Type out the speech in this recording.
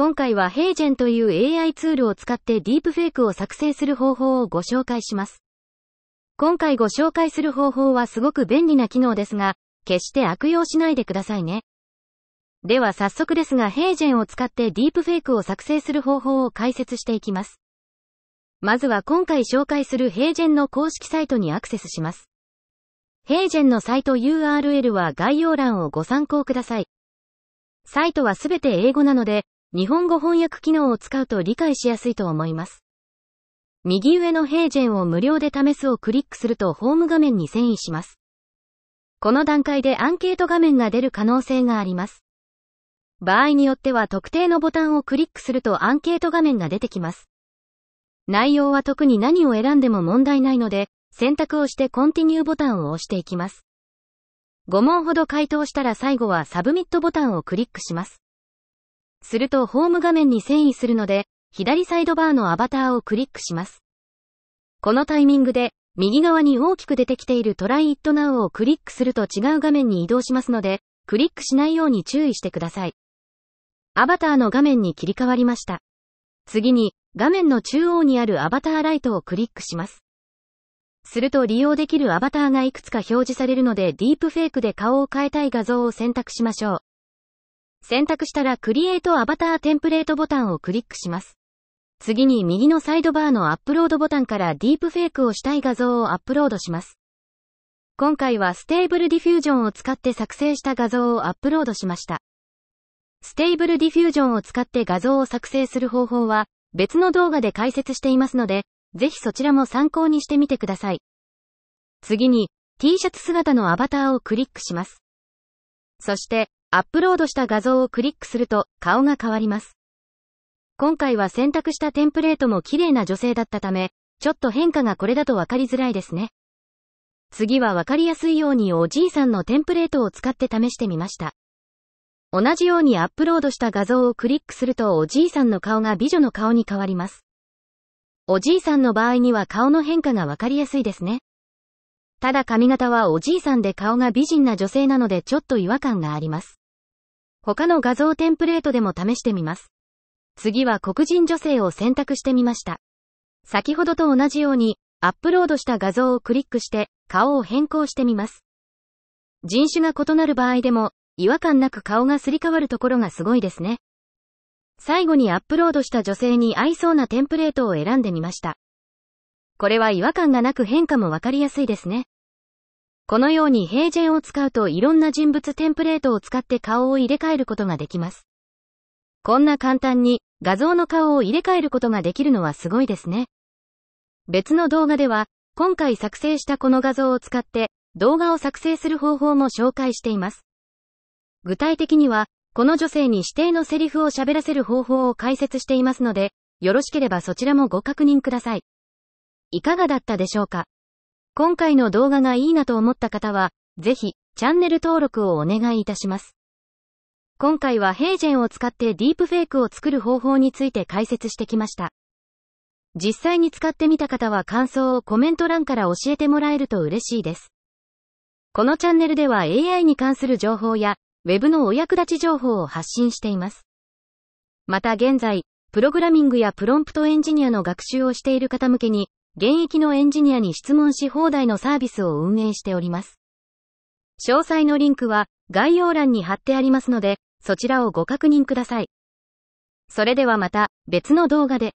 今回はヘイジェンという AI ツールを使ってディープフェイクを作成する方法をご紹介します。今回ご紹介する方法はすごく便利な機能ですが、決して悪用しないでくださいね。では早速ですがヘイジェンを使ってディープフェイクを作成する方法を解説していきます。まずは今回紹介するヘイジェンの公式サイトにアクセスします。ヘイジェンのサイト URL は概要欄をご参考ください。サイトはすべて英語なので、日本語翻訳機能を使うと理解しやすいと思います。右上の平ーンを無料で試すをクリックするとホーム画面に遷移します。この段階でアンケート画面が出る可能性があります。場合によっては特定のボタンをクリックするとアンケート画面が出てきます。内容は特に何を選んでも問題ないので、選択をしてコンティニューボタンを押していきます。5問ほど回答したら最後はサブミットボタンをクリックします。するとホーム画面に遷移するので、左サイドバーのアバターをクリックします。このタイミングで、右側に大きく出てきている Try It Now をクリックすると違う画面に移動しますので、クリックしないように注意してください。アバターの画面に切り替わりました。次に、画面の中央にあるアバターライトをクリックします。すると利用できるアバターがいくつか表示されるのでディープフェイクで顔を変えたい画像を選択しましょう。選択したら Create アバターテンプレートボタンをクリックします。次に右のサイドバーのアップロードボタンからディープフェイクをしたい画像をアップロードします。今回はステーブルディフュージョンを使って作成した画像をアップロードしました。ステーブルディフュージョンを使って画像を作成する方法は別の動画で解説していますので、ぜひそちらも参考にしてみてください。次に T シャツ姿のアバターをクリックします。そしてアップロードした画像をクリックすると顔が変わります。今回は選択したテンプレートも綺麗な女性だったため、ちょっと変化がこれだとわかりづらいですね。次はわかりやすいようにおじいさんのテンプレートを使って試してみました。同じようにアップロードした画像をクリックするとおじいさんの顔が美女の顔に変わります。おじいさんの場合には顔の変化がわかりやすいですね。ただ髪型はおじいさんで顔が美人な女性なのでちょっと違和感があります。他の画像テンプレートでも試してみます。次は黒人女性を選択してみました。先ほどと同じように、アップロードした画像をクリックして、顔を変更してみます。人種が異なる場合でも、違和感なく顔がすり替わるところがすごいですね。最後にアップロードした女性に合いそうなテンプレートを選んでみました。これは違和感がなく変化もわかりやすいですね。このように平ジェを使うといろんな人物テンプレートを使って顔を入れ替えることができます。こんな簡単に画像の顔を入れ替えることができるのはすごいですね。別の動画では、今回作成したこの画像を使って動画を作成する方法も紹介しています。具体的には、この女性に指定のセリフを喋らせる方法を解説していますので、よろしければそちらもご確認ください。いかがだったでしょうか今回の動画がいいなと思った方は、ぜひ、チャンネル登録をお願いいたします。今回はヘイジェンを使ってディープフェイクを作る方法について解説してきました。実際に使ってみた方は感想をコメント欄から教えてもらえると嬉しいです。このチャンネルでは AI に関する情報や、Web のお役立ち情報を発信しています。また現在、プログラミングやプロンプトエンジニアの学習をしている方向けに、現役のエンジニアに質問し放題のサービスを運営しております。詳細のリンクは概要欄に貼ってありますので、そちらをご確認ください。それではまた別の動画で。